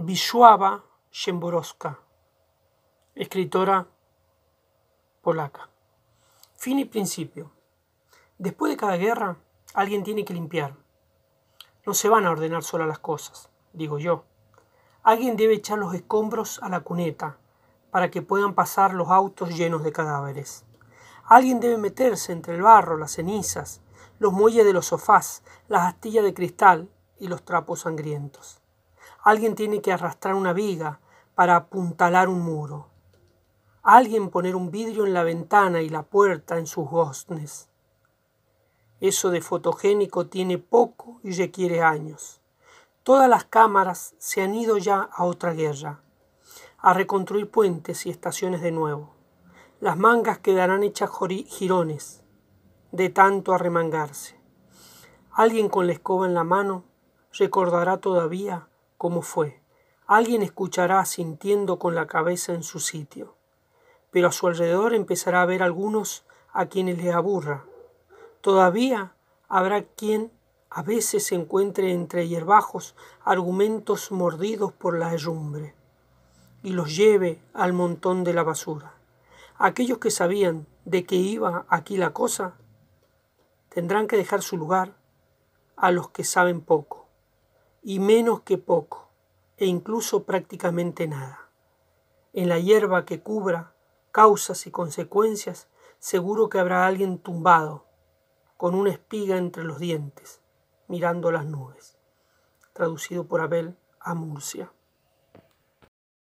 Wisława Szymborowska, escritora polaca. Fin y principio. Después de cada guerra, alguien tiene que limpiar. No se van a ordenar solas las cosas, digo yo. Alguien debe echar los escombros a la cuneta para que puedan pasar los autos llenos de cadáveres. Alguien debe meterse entre el barro, las cenizas, los muelles de los sofás, las astillas de cristal y los trapos sangrientos. Alguien tiene que arrastrar una viga para apuntalar un muro. Alguien poner un vidrio en la ventana y la puerta en sus goznes. Eso de fotogénico tiene poco y requiere años. Todas las cámaras se han ido ya a otra guerra, a reconstruir puentes y estaciones de nuevo. Las mangas quedarán hechas jirones, de tanto arremangarse. Alguien con la escoba en la mano recordará todavía como fue. Alguien escuchará sintiendo con la cabeza en su sitio, pero a su alrededor empezará a ver algunos a quienes le aburra. Todavía habrá quien a veces se encuentre entre hierbajos argumentos mordidos por la herrumbre y los lleve al montón de la basura. Aquellos que sabían de qué iba aquí la cosa tendrán que dejar su lugar a los que saben poco y menos que poco, e incluso prácticamente nada. En la hierba que cubra causas y consecuencias, seguro que habrá alguien tumbado, con una espiga entre los dientes, mirando las nubes. Traducido por Abel a Murcia.